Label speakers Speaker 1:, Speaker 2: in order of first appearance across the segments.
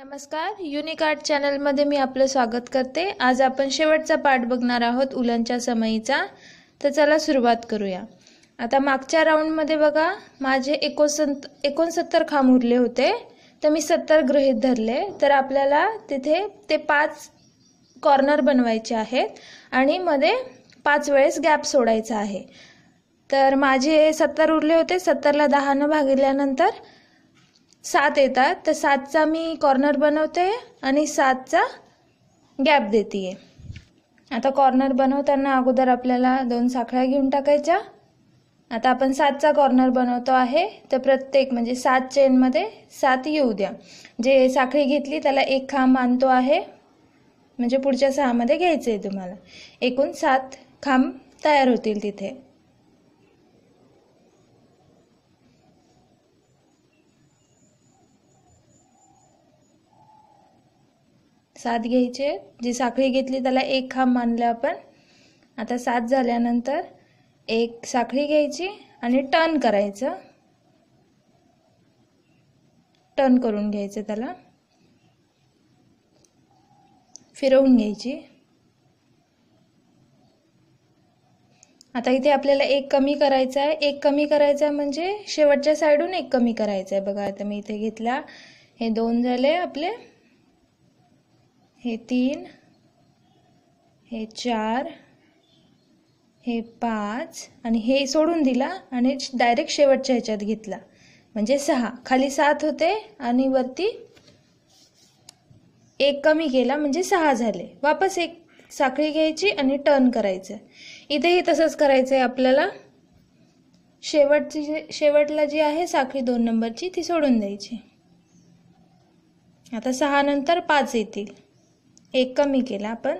Speaker 1: नमस्कार unique art चॅनलमध्ये मी आपलं स्वागत करते आज आपण शेवटचा पाठ बघणार आहोत उलांच्या समयीचा तर चला सुरुवात करूया आता मागच्या राऊंडमध्ये बघा माझे एकोणसंत एकोणसत्तर खांब उरले होते तर मी सत्तर गृहित धरले तर आपल्याला तिथे ते पाच कॉर्नर बनवायचे आहेत आणि मध्ये पाच वेळेस गॅप सोडायचा आहे तर माझे सत्तर उरले होते सत्तरला दहानं भागितल्यानंतर सात येतात तर सातचा मी कॉर्नर बनवते आणि सातचा गॅप देते आता कॉर्नर बनवताना अगोदर आपल्याला दोन साखळ्या घेऊन टाकायच्या आता आपण सातचा कॉर्नर बनवतो आहे तर प्रत्येक म्हणजे सात चेनमध्ये सात येऊ द्या जे साखळी घेतली त्याला एक खांब आणतो आहे म्हणजे पुढच्या सहामध्ये घ्यायचं आहे तुम्हाला एकूण सात खांब तयार होतील तिथे सात घ्यायचे जी साखळी घेतली त्याला एक खांब मानलं आपण आता सात झाल्यानंतर एक साखळी घ्यायची आणि टर्न करायचं टर्न करून घ्यायचं त्याला फिरवून घ्यायची आता इथे आपल्याला एक कमी करायचा आहे एक कमी करायचा आहे म्हणजे शेवटच्या साईडून एक कमी करायचा आहे बघा आता मी इथे घेतला हे दोन झाले आपले हे तीन हे चार हे पाच आणि हे सोडून दिला आणि डायरेक्ट शेवटच्या ह्याच्यात घेतला म्हणजे सहा खाली सात होते आणि वरती एक कमी केला म्हणजे सहा झाले वापस एक साखळी घ्यायची आणि टर्न करायचं इथेही तसंच करायचं आहे आपल्याला शेवटची शेवटला जी आहे साखळी दोन नंबरची ती सोडून द्यायची आता सहा नंतर पाच येतील एक कमी केला आपण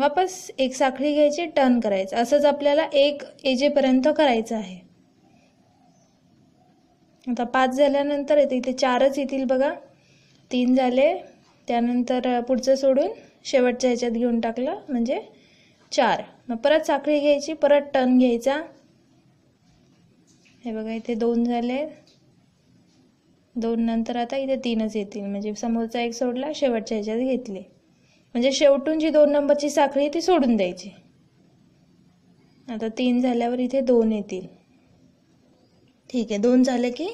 Speaker 1: वापस एक साखळी घ्यायची टर्न करायचं असंच आपल्याला एक एजेपर्यंत करायचं आहे आता पाच झाल्यानंतर येते इथे चारच येतील बघा तीन झाले त्यानंतर पुढचं सोडून शेवटच्या ह्याच्यात घेऊन टाकलं म्हणजे चार मग परत साखळी घ्यायची परत टर्न घ्यायचा हे बघा इथे दोन झाले दोन नंतर आता इथे तीनच येतील म्हणजे समोरचा एक सोडला शेवटच्या ह्याच्यात घेतले म्हणजे शेवटून जी दोन नंबरची साखळी ती सोडून द्यायची आता तीन झाल्यावर इथे दोन येतील ठीक आहे दोन झाले की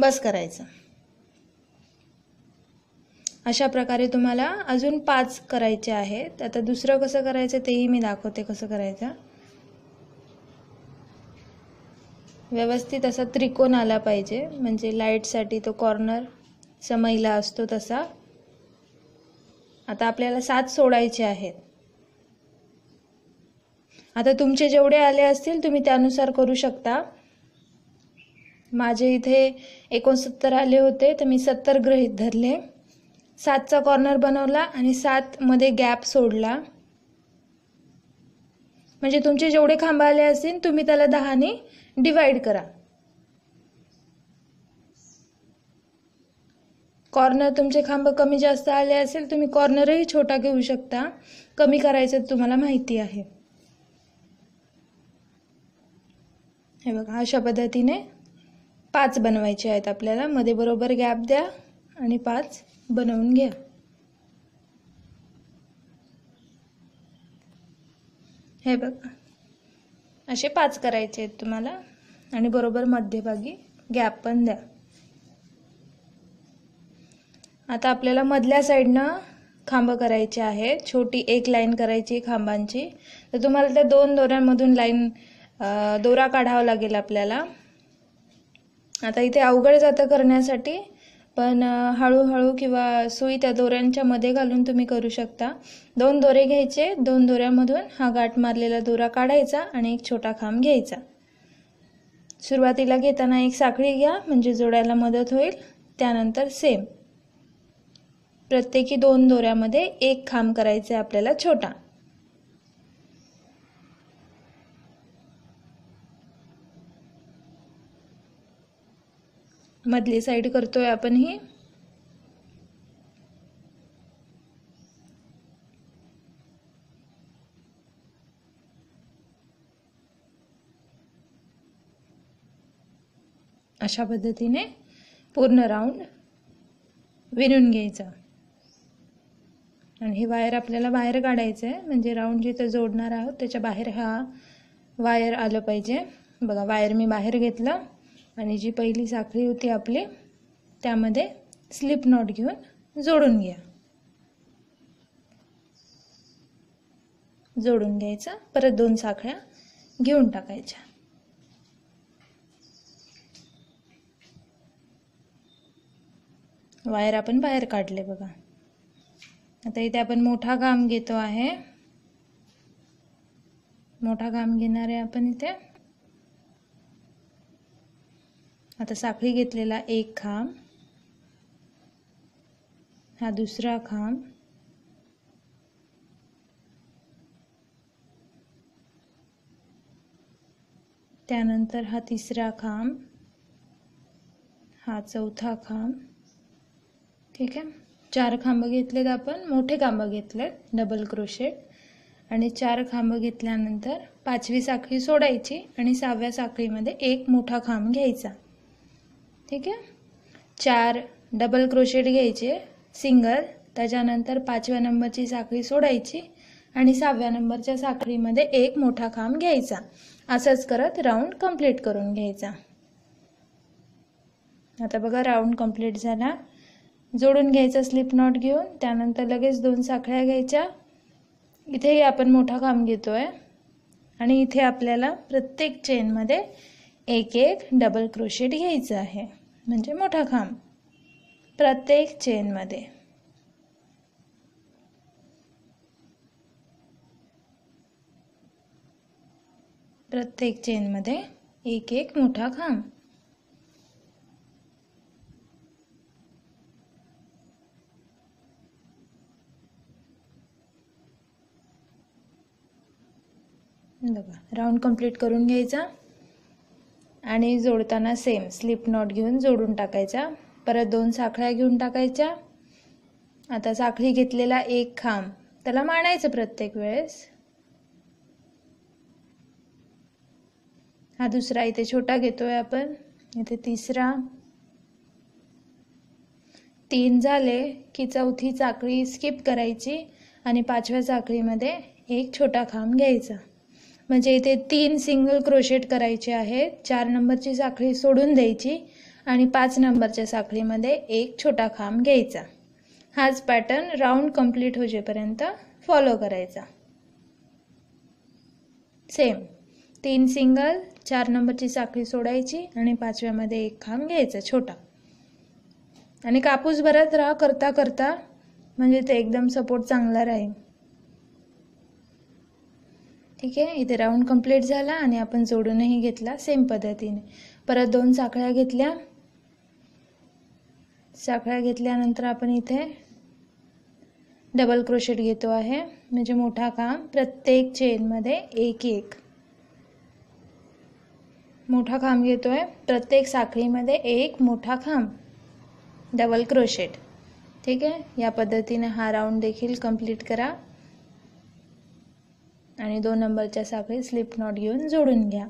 Speaker 1: बस करायचं अशा प्रकारे तुम्हाला अजून पाच करायचे आहेत आता दुसरं कसं करायचं तेही मी दाखवते कसं करायचं व्यवस्थित असा त्रिकोण आला पाहिजे म्हणजे लाईटसाठी तो कॉर्नर समईला असतो तसा आता आपल्याला सात सोडायचे आहेत आता तुमचे जेवढे आले असतील तुम्ही त्यानुसार करू शकता माझे इथे एकोणसत्तर आले होते तर मी सत्तर गृहीत धरले सातचा कॉर्नर बनवला आणि सातमध्ये गॅप सोडला म्हणजे तुमचे जेवढे खांब आले असतील तुम्ही त्याला दहाने डिवाइड करा कॉर्नर तुमचे खांब कमी जास्त आले असेल तुम्ही कॉर्नरही छोटा घेऊ शकता कमी करायचं तुम्हाला माहिती आहे हे बघा अशा पद्धतीने पाच बनवायचे आहेत आपल्याला मध्ये बरोबर गॅप द्या आणि पाच बनवून घ्या हे बघा असे पाच करायचे आहेत तुम्हाला आणि बरोबर मध्यभागी गॅप पण द्या आता आपल्याला मधल्या साईडनं खांब करायचे आहेत छोटी एक लाईन करायची खांबांची तर तुम्हाला त्या दोन दोऱ्यांमधून लाईन दोरा काढावा लागेल आपल्याला आता इथे अवघड जातं करण्यासाठी पण हळूहळू किंवा सुई त्या दोऱ्यांच्या मध्ये घालून तुम्ही करू शकता दोन दोरे घ्यायचे दोन दोऱ्यामधून हा गाठ मारलेला दोरा काढायचा आणि एक छोटा खांब घ्यायचा सुरुवातीला घेताना एक साखळी घ्या म्हणजे जोडायला मदत होईल त्यानंतर सेम प्रत्येकी दोन दोऱ्यामध्ये एक खांब करायचा आपल्याला छोटा मधली साईड करतोय आपण ही अशा पद्धतीने पूर्ण राऊंड विणून घ्यायचा आणि हे वायर आपल्याला बाहेर काढायचं आहे म्हणजे राऊंड जिथे जोडणार आहोत त्याच्या बाहेर हा वायर आलं पाहिजे बघा वायर मी बाहेर घेतलं आणि जी पहिली साखळी होती आपली त्यामध्ये स्लिप नॉट घेऊन जोडून घ्या जोडून घ्यायचं परत दोन साखळ्या घेऊन टाकायच्या वायर आपण बाहेर काढले बघा आता इथे आपण मोठा घाम घेतो आहे मोठा घाम घेणारे आपण इथे आता साखळी घेतलेला एक खांब हा दुसरा खांब त्यानंतर हा तिसरा खांब हा चौथा खांब ठीक आहे चार खांब घेतलेत आपण मोठे खांब घेतलेत डबल क्रोशेट आणि चार खांब घेतल्यानंतर पाचवी साखळी सोडायची आणि सहाव्या साखळीमध्ये एक मोठा खांब घ्यायचा ठीक आहे चार डबल क्रोशेट घ्यायचे सिंगल त्याच्यानंतर पाचव्या नंबरची साखळी सोडायची आणि सहाव्या नंबरच्या साखळीमध्ये एक मोठा खांब घ्यायचा असंच करत राऊंड कंप्लीट करून घ्यायचा आता बघा राऊंड कंप्लीट झाला जोडून घ्यायचा स्लिप नॉट घेऊन त्यानंतर लगेच दोन साखळ्या घ्यायच्या इथेही आपण मोठा खांब घेतोय आणि इथे आपल्याला प्रत्येक चेनमध्ये एक एक डबल क्रोशेट घ्यायचं आहे म्हणजे मोठा खांब प्रत्येक चेनमध्ये प्रत्येक चेनमध्ये एक एक मोठा खांब बघा राऊंड कंप्लीट करून घ्यायचा आणि जोडताना सेम स्लिप नॉट घेऊन जोडून टाकायचा परत दोन साखळ्या घेऊन टाकायच्या आता साखळी घेतलेला एक खांब त्याला मांडायचं प्रत्येक वेळेस हा दुसरा इथे छोटा घेतोय आपण इथे तिसरा तीन झाले की चौथी चाकळी स्किप करायची आणि पाचव्या साखळीमध्ये एक छोटा खांब घ्यायचा म्हणजे इथे तीन सिंगल क्रोशेट करायचे आहे चार नंबरची साखळी सोडून द्यायची आणि पाच नंबरच्या साखळीमध्ये एक छोटा खांब घ्यायचा हाच पॅटर्न राऊंड कंप्लीट होजेपर्यंत फॉलो करायचा सेम तीन सिंगल चार नंबरची साखळी सोडायची आणि पाचव्यामध्ये एक खांब घ्यायचा छोटा आणि कापूस भरत राहा करता करता म्हणजे ते एकदम सपोर्ट चांगला राहील ठीक आहे इथे राऊंड कंप्लीट झाला आणि आपण जोडूनही घेतला सेम पद्धतीने परत दोन साखळ्या घेतल्या साखळ्या घेतल्यानंतर आपण इथे डबल क्रोशेट घेतो आहे म्हणजे मोठा काम प्रत्येक चेनमध्ये एक एक मोठा खांब घेतो आहे प्रत्येक साखळीमध्ये एक मोठा खांब डबल क्रोशेट ठीक आहे या पद्धतीने हा राऊंड देखील कंप्लीट करा आणि दोन नंबरच्या साखळी स्लिप नॉट घेऊन जोडून घ्या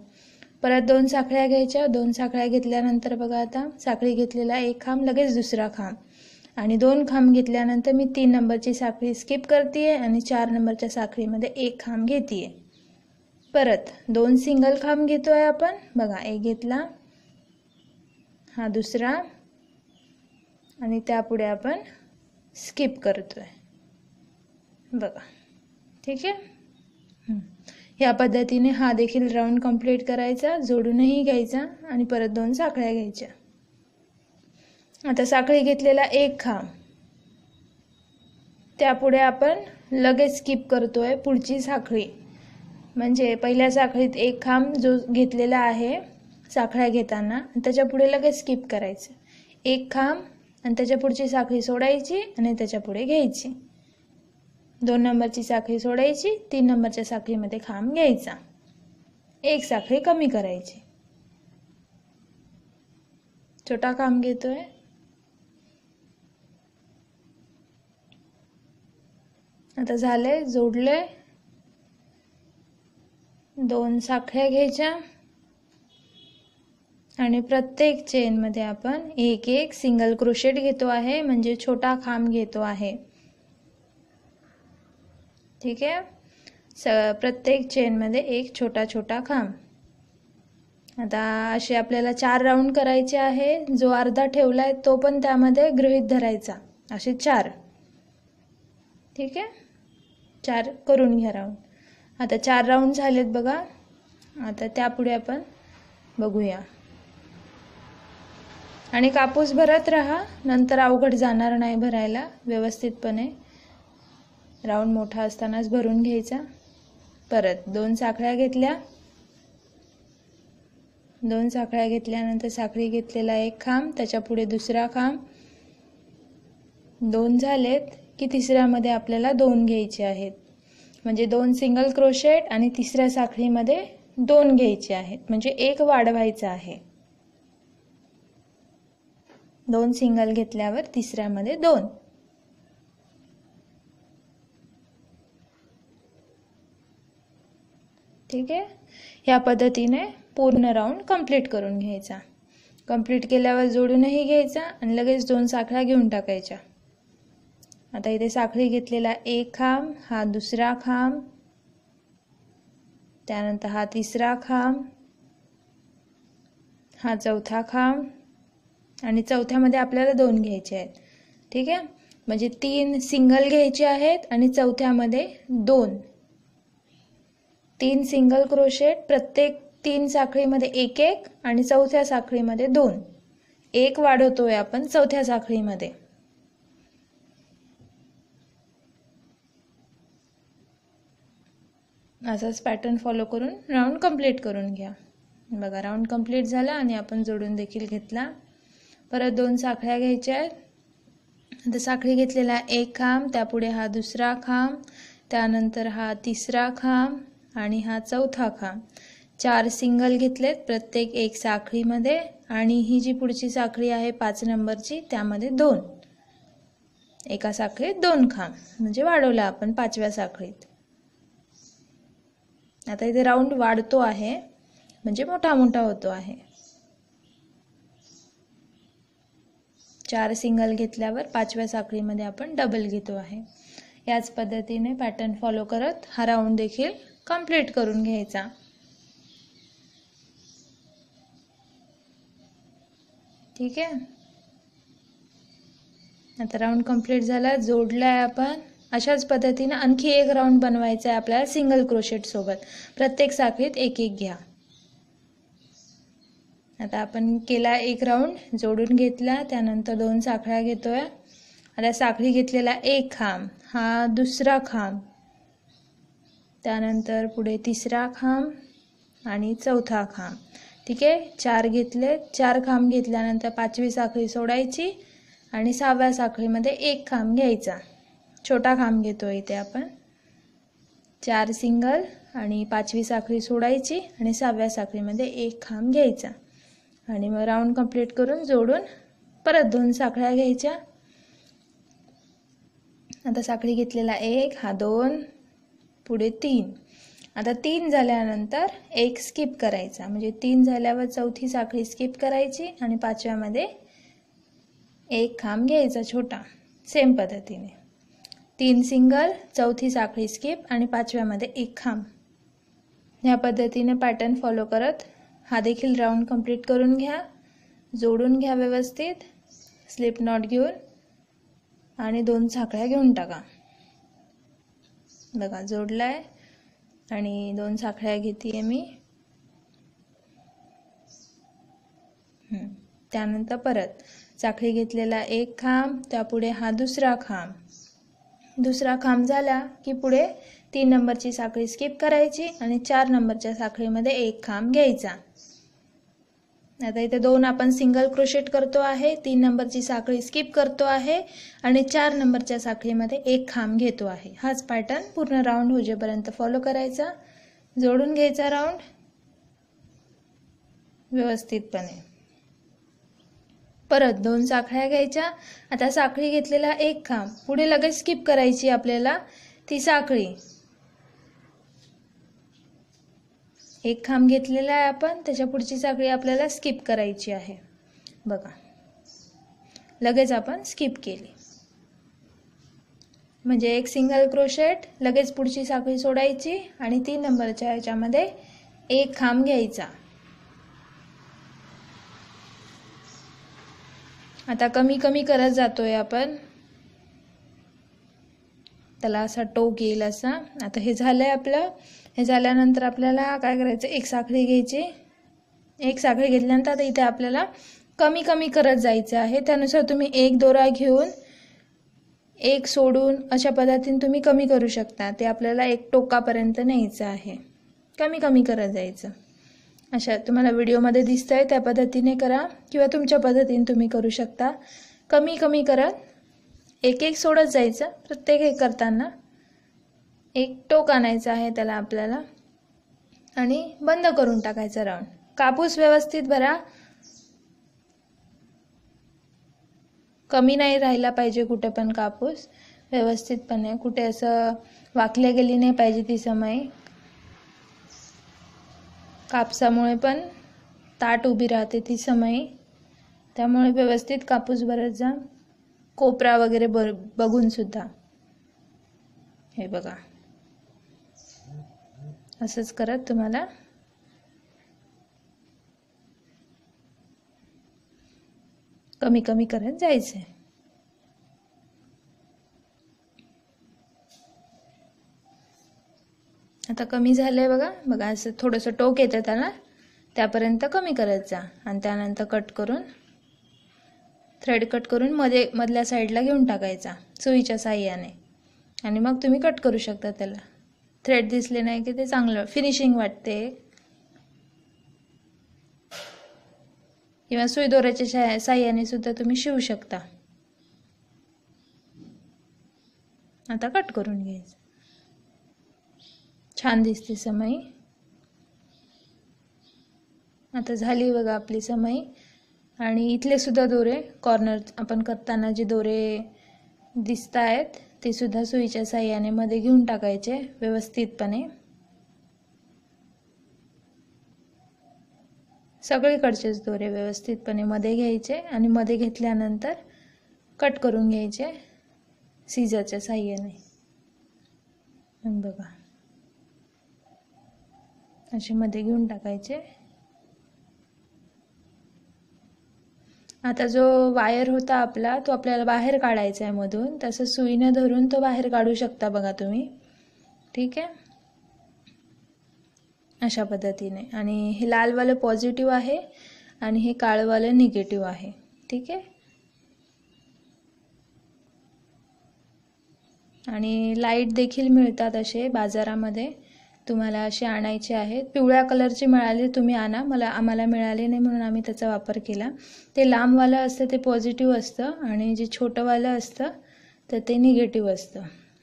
Speaker 1: परत दोन साखळ्या घ्यायच्या दोन साखळ्या घेतल्यानंतर बघा आता साखळी घेतलेला एक खांब लगेच दुसरा खांब आणि दोन खांब घेतल्यानंतर मी तीन नंबरची साखळी स्किप करते आणि चार नंबरच्या साखळीमध्ये एक खांब घेते परत दोन सिंगल खांब घेतो आहे आपण बघा एक घेतला हा दुसरा आणि त्यापुढे आपण स्किप करतो आहे बघा ठीक आहे ह्या पद्धतीने हा देखील राऊंड कंप्लीट करायचा जोडूनही घ्यायचा आणि परत दोन साखळ्या घ्यायच्या आता साखळी घेतलेला एक खांब त्यापुढे आपण लगेच स्किप करतोय पुढची साखळी म्हणजे पहिल्या साखळीत एक खांब जो घेतलेला आहे साखळ्या घेताना त्याच्या पुढे लगेच स्किप करायचं एक खांब आणि त्याच्या पुढची साखळी सोडायची आणि त्याच्या पुढे घ्यायची दोन नंबरची साखळी सोडायची तीन नंबरच्या साखळीमध्ये खांब घ्यायचा एक साखळी कमी करायची छोटा खांब घेतोय आता झाले जोडले दोन साखळ्या घ्यायच्या आणि प्रत्येक चेन मध्ये आपण एक एक सिंगल क्रोशेट घेतो आहे म्हणजे छोटा खांब घेतो आहे ठीक आहे स प्रत्येक चेनमध्ये एक छोटा छोटा खांब आता असे आपल्याला चार राऊंड करायचे आहे जो अर्धा ठेवला आहे तो पण त्यामध्ये गृहित धरायचा असे चार ठीक आहे चार करून घ्या राऊंड आता चार राऊंड झालेत बघा आता त्यापुढे आपण बघूया आणि कापूस भरत राहा नंतर अवघड जाणार नाही भरायला व्यवस्थितपणे राऊंड मोठा असतानाच भरून घ्यायचा परत दोन साखळ्या घेतल्या दोन साखळ्या घेतल्यानंतर साखळी घेतलेला एक खांब त्याच्या पुढे दुसरा खांब दोन झालेत की तिसऱ्यामध्ये आपल्याला दोन घ्यायचे आहेत म्हणजे दोन सिंगल क्रोशेट आणि तिसऱ्या साखळीमध्ये दोन घ्यायचे आहेत म्हणजे एक वाढवायचा आहे दोन सिंगल घेतल्यावर तिसऱ्यामध्ये दोन ठीक आहे ह्या पद्धतीने पूर्ण राऊंड कंप्लीट करून घ्यायचा कंप्लीट केल्यावर जोडूनही घ्यायचा आणि लगेच दोन साखळ्या घेऊन टाकायच्या आता इथे साखळी घेतलेला एक खांब हा दुसरा खांब त्यानंतर हा तिसरा खांब हा चौथा खांब आणि चौथ्यामध्ये आपल्याला दोन घ्यायचे आहेत ठीक आहे म्हणजे तीन सिंगल घ्यायचे आहेत आणि चौथ्यामध्ये दोन तीन सिंगल क्रोशेट प्रत्येक तीन साखळीमध्ये एक एक आणि चौथ्या साखळीमध्ये दोन एक वाढवतोय आपण चौथ्या साखळीमध्ये असाच पॅटर्न फॉलो करून राऊंड कंप्लीट करून घ्या बघा राऊंड कंप्लीट झाला आणि आपण जोडून देखील घेतला परत दोन साखळ्या घ्यायच्या आहेत आता साखळी घेतलेला एक खांब त्यापुढे हा दुसरा खांब त्यानंतर हा तिसरा खांब आणि हा चौथा खांब चार सिंगल घेतलेत प्रत्येक एक साखळीमध्ये आणि ही जी पुढची साखळी आहे पाच नंबरची त्यामध्ये दोन एका साखळीत दोन खांब म्हणजे वाढवला आपण पाचव्या साखळीत आता इथे राऊंड वाढतो आहे म्हणजे मोठा मोठा होतो आहे चार सिंगल घेतल्यावर पाचव्या साखळीमध्ये आपण डबल घेतो आहे याच पद्धतीने पॅटर्न फॉलो करत हा राऊंड देखील कंप्लीट करून घ्यायचा ठीक आहे आता राऊंड कंप्लीट झाला जोडला आहे आपण अशाच पद्धतीने आणखी एक राऊंड बनवायचा आहे आपल्याला सिंगल क्रोशेट सोबत प्रत्येक साखळीत एक एक घ्या आता आपण केला एक राऊंड जोडून घेतला त्यानंतर दोन साखळ्या घेतोय आता साखळी घेतलेला एक खांब हा दुसरा खांब त्यानंतर पुढे तिसरा खांब आणि चौथा खांब ठीक आहे चार घेतले चार खांब घेतल्यानंतर पाचवी साखळी सोडायची आणि सहाव्या साखळीमध्ये एक खांब घ्यायचा छोटा खांब घेतो इथे आपण चार सिंगल आणि पाचवी साखळी सोडायची आणि सहाव्या साखळीमध्ये एक खांब घ्यायचा आणि मग राऊंड कंप्लीट करून जोडून परत दोन साखळ्या घ्यायच्या आता साखळी घेतलेला एक हा दोन पुढे तीन आता तीन झाल्यानंतर एक स्किप करायचा म्हणजे तीन झाल्यावर चौथी साखळी स्किप करायची आणि पाचव्यामध्ये एक खांब घ्यायचा छोटा सेम पद्धतीने तीन सिंगल चौथी साखळी स्किप आणि पाचव्यामध्ये एक खांब ह्या पद्धतीने पॅटर्न फॉलो करत हा देखील राऊंड कंप्लीट करून घ्या जोडून घ्या व्यवस्थित स्लिप नॉट घेऊन आणि दोन साखळ्या घेऊन टाका बघा जोडला आहे आणि दोन साखळ्या घेते मी त्यानंतर परत साखळी घेतलेला एक खांब त्यापुढे हा दुसरा खांब दुसरा खांब झाला की पुढे तीन नंबरची साखळी स्किप करायची आणि चार नंबरच्या साखळीमध्ये एक खांब घ्यायचा आता इथे दोन आपण सिंगल क्रोशेट करतो आहे तीन नंबरची साखळी स्किप करतो आहे आणि चार नंबरच्या साखळीमध्ये एक खांब घेतो आहे हाच पॅटर्न पूर्ण राऊंड होजेपर्यंत फॉलो करायचा जोडून घ्यायचा राऊंड व्यवस्थितपणे परत दोन साखळ्या घ्यायच्या आता साखळी घेतलेला एक खांब पुढे लगेच स्किप करायची आपल्याला ती साखळी एक खांब घेतलेला आहे आपण त्याच्या पुढची साखळी आपल्याला स्किप करायची आहे बघा लगेच आपण स्किप केली म्हणजे एक सिंगल क्रोशेट लगेच पुढची साखळी सोडायची आणि तीन नंबरच्या ह्याच्यामध्ये एक खांब घ्यायचा आता कमी कमी करत जातोय आपण त्याला असा टोक येईल असा आता हे झालं आहे आपलं हे झाल्यानंतर आपल्याला काय करायचं एक साखळी घ्यायची एक साखळी घेतल्यानंतर आता इथे आपल्याला कमी कमी करत जायचं आहे त्यानुसार तुम्ही एक दोरा घेऊन एक सोडून अशा पद्धतीने तुम्ही कमी करू शकता ते आपल्याला एक टोकापर्यंत न्यायचं आहे कमी कमी करत जायचं अशा तुम्हाला व्हिडिओमध्ये दिसतं आहे त्या पद्धतीने करा किंवा तुमच्या पद्धतीने तुम्ही करू शकता कमी कमी करत एक एक सोडत जायचं प्रत्येक हे करताना एक टोक आणायचं आहे त्याला आपल्याला आणि बंद करून टाकायचं राऊंड कापूस व्यवस्थित भरा कमी नाही राहिला पाहिजे कुठे पण कापूस व्यवस्थितपणे कुठे असं वाकल्या गेली नाही पाहिजे ती समय कापसामुळे पण ताट उभी राहते ती समय त्यामुळे व्यवस्थित कापूस भरत जा कोपरा वगैरे ब बघून सुद्धा हे बघा असंच करत तुम्हाला कमी कमी करत जायचंय आता कमी झालंय बघा बघा असं थोडंसं टोक येतं त्याला त्यापर्यंत कमी करत जा आणि त्यानंतर कट करून थ्रेड कट करून मध्ये मधल्या साईडला घेऊन टाकायचा सुईच्या साह्याने आणि मग तुम्ही कट करू शकता त्याला थ्रेड दिसले नाही की ते चांगलं फिनिशिंग वाटते किंवा सुई दोऱ्याच्या साह्याने सुद्धा तुम्ही शिवू शकता आता कट करून घ्यायचं छान दिसते समई आता झाली बघा आपली समई आणि इथले सुद्धा दोरे कॉर्नर आपण करताना जे दोरे दिसत आहेत ते सुद्धा सुईच्या साह्याने मध्ये घेऊन टाकायचे व्यवस्थितपणे सगळीकडचेच दोरे व्यवस्थितपणे मध्ये घ्यायचे आणि मध्ये घेतल्यानंतर कट करून घ्यायचे सीजरच्या साह्याने बघा असे मध्ये घेऊन टाकायचे आता जो वायर होता आपला तो आपल्याला बाहेर काढायचा आहे मधून तसं सुईनं धरून तो बाहेर काढू शकता बघा तुम्ही ठीक आहे अशा पद्धतीने आणि हे लालवालं पॉझिटिव्ह आहे आणि हे काळवालं निगेटिव्ह आहे ठीक आहे आणि लाईट देखील मिळतात असे बाजारामध्ये तुम्हाला असे आणायचे आहेत पिवळ्या कलरचे मिळाले तुम्ही आणा मला आम्हाला मिळाले नाही म्हणून आम्ही त्याचा वापर केला ते लांबवालं असतं ते पॉझिटिव्ह असतं आणि जे छोटंवालं असतं तर ते निगेटिव्ह असतं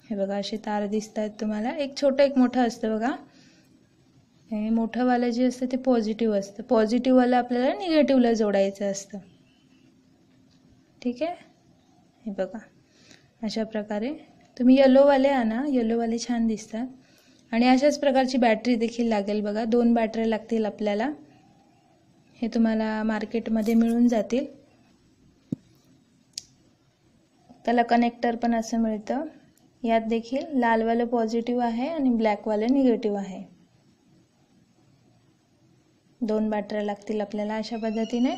Speaker 1: हे बघा असे तार दिसत आहेत तुम्हाला एक छोटं एक मोठं असतं बघा हे मोठंवालं जे असतं ते पॉझिटिव्ह असतं पॉझिटिव्हवालं आपल्याला निगेटिव्हला जोडायचं असतं ठीक आहे हे बघा अशा प्रकारे तुम्ही येलोवाले आणा येलोवाले छान दिसतात आणि अशाच प्रकारची बॅटरी देखील लागेल बघा दोन बॅटऱ्या लागतील आपल्याला हे तुम्हाला मार्केटमध्ये मिळून जातील त्याला कनेक्टर पण असं मिळतं यात देखील लालवालं पॉझिटिव्ह आहे आणि ब्लॅकवालं निगेटिव्ह आहे दोन बॅटऱ्या लागतील आपल्याला अशा पद्धतीने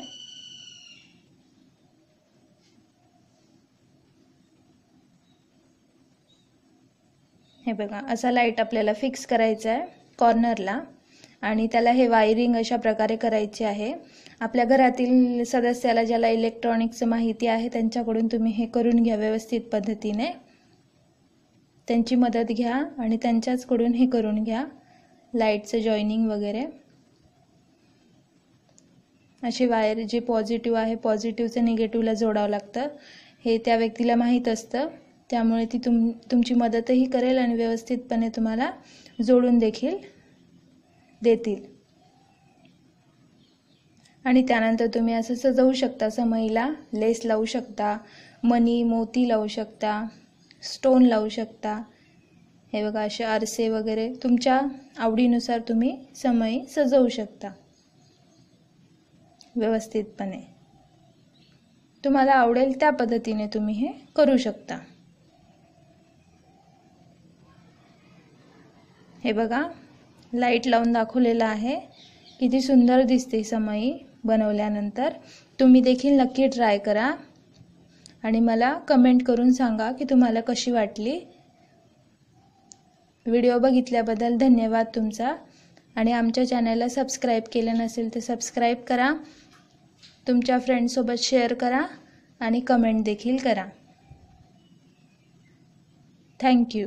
Speaker 1: हे बघा असा लाईट आपल्याला फिक्स करायचा आहे कॉर्नरला आणि त्याला हे वायरिंग अशा प्रकारे करायचे आहे आपल्या घरातील सदस्याला ज्याला इलेक्ट्रॉनिकचं माहिती आहे त्यांच्याकडून तुम्ही हे करून घ्या व्यवस्थित पद्धतीने त्यांची मदत घ्या आणि त्यांच्याचकडून हे करून घ्या लाईटचं जॉईनिंग वगैरे अशी वायर जे पॉझिटिव्ह आहे पॉझिटिव्हचं निगेटिव्हला जोडावं लागतं हे त्या व्यक्तीला माहीत असतं त्यामुळे ती तुम तुमची मदतही करेल आणि व्यवस्थितपणे तुम्हाला जोडून देखील देतील आणि त्यानंतर तुम्ही असं सजवू शकता समईला लेस लावू शकता मणी मोती लावू शकता स्टोन लावू शकता हे बघा असे आरसे वगैरे तुमच्या आवडीनुसार तुम्ही समयी सजवू शकता व्यवस्थितपणे तुम्हाला आवडेल त्या पद्धतीने तुम्ही हे करू शकता हे बघा लाईट लावून दाखवलेलं आहे किती सुंदर दिसते समई बनवल्यानंतर तुम्ही देखील नक्की ट्राय करा आणि मला कमेंट करून सांगा की तुम्हाला कशी वाटली व्हिडिओ बघितल्याबद्दल धन्यवाद तुमचा आणि आमच्या चॅनलला सबस्क्राईब केलं नसेल तर सबस्क्राईब करा तुमच्या फ्रेंडसोबत शेअर करा आणि कमेंट देखील करा थँक्यू